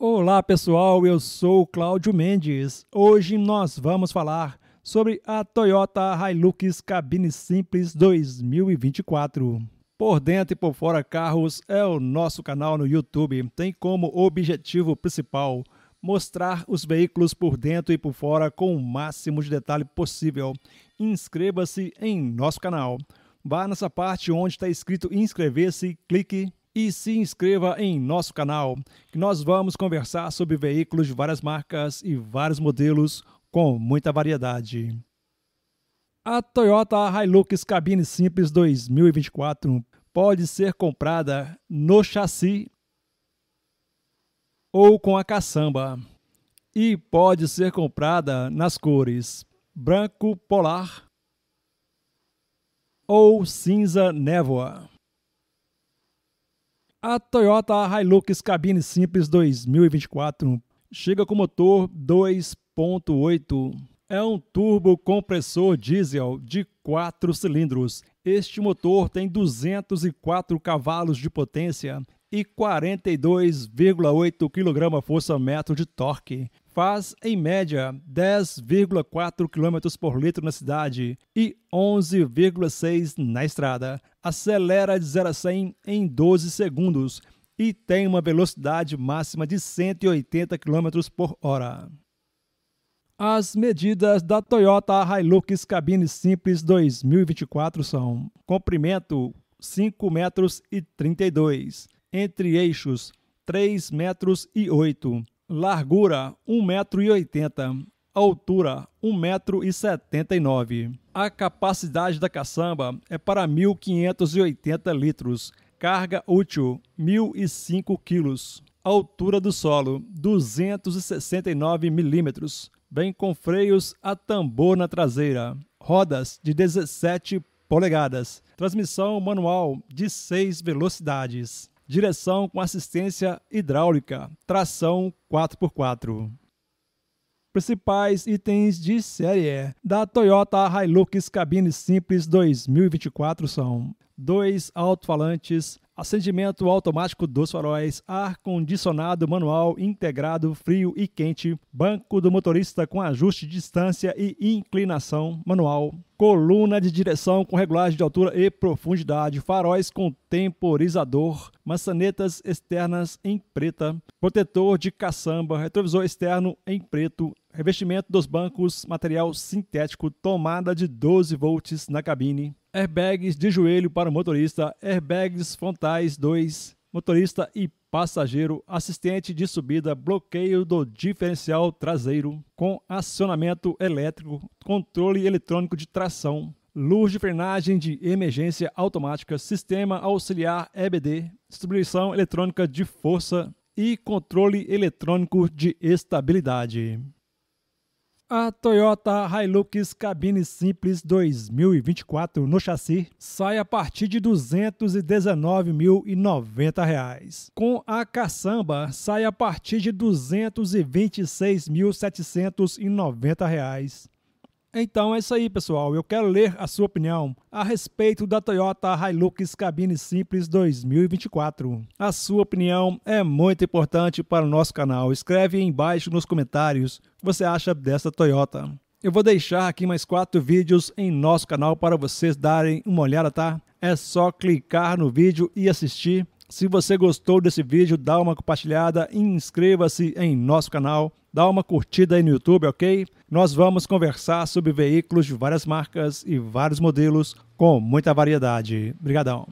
Olá pessoal, eu sou Cláudio Mendes. Hoje nós vamos falar sobre a Toyota Hilux Cabine Simples 2024. Por dentro e por fora carros é o nosso canal no YouTube. Tem como objetivo principal mostrar os veículos por dentro e por fora com o máximo de detalhe possível. Inscreva-se em nosso canal. Vá nessa parte onde está escrito inscrever-se, clique e se inscreva em nosso canal, que nós vamos conversar sobre veículos de várias marcas e vários modelos com muita variedade. A Toyota Hilux Cabine Simples 2024 pode ser comprada no chassi ou com a caçamba e pode ser comprada nas cores branco polar ou cinza névoa. A Toyota Hilux Cabine Simples 2024 chega com motor 2.8. É um turbo compressor diesel de 4 cilindros. Este motor tem 204 cavalos de potência e 42,8 kgfm de torque faz, em média, 10,4 km por litro na cidade e 11,6 na estrada. Acelera de 0 a 100 em 12 segundos e tem uma velocidade máxima de 180 km por hora. As medidas da Toyota Hilux Cabine Simples 2024 são comprimento 5 metros e 32, entre eixos 3 metros e 8, largura 1,80m, altura 1,79m. A capacidade da caçamba é para 1.580 litros, carga útil 1.005 quilos, altura do solo 269 milímetros, Vem com freios a tambor na traseira, rodas de 17 polegadas, transmissão manual de 6 velocidades direção com assistência hidráulica, tração 4x4. Principais itens de série da Toyota Hilux Cabine Simples 2024 são dois alto-falantes, acendimento automático dos faróis, ar-condicionado manual integrado frio e quente, banco do motorista com ajuste de distância e inclinação manual, coluna de direção com regulagem de altura e profundidade, faróis com temporizador, maçanetas externas em preta, protetor de caçamba, retrovisor externo em preto, revestimento dos bancos, material sintético, tomada de 12 volts na cabine, airbags de joelho para o motorista, airbags frontais 2, motorista e passageiro, assistente de subida, bloqueio do diferencial traseiro, com acionamento elétrico, controle eletrônico de tração, luz de frenagem de emergência automática, sistema auxiliar EBD, distribuição eletrônica de força e controle eletrônico de estabilidade. A Toyota Hilux Cabine Simples 2024 no chassi sai a partir de R$ 219.090. Com a caçamba, sai a partir de R$ 226.790. Então é isso aí, pessoal. Eu quero ler a sua opinião a respeito da Toyota Hilux Cabine Simples 2024. A sua opinião é muito importante para o nosso canal. Escreve embaixo nos comentários o que você acha dessa Toyota. Eu vou deixar aqui mais quatro vídeos em nosso canal para vocês darem uma olhada, tá? É só clicar no vídeo e assistir. Se você gostou desse vídeo, dá uma compartilhada, inscreva-se em nosso canal, dá uma curtida aí no YouTube, ok? Nós vamos conversar sobre veículos de várias marcas e vários modelos com muita variedade. Obrigadão!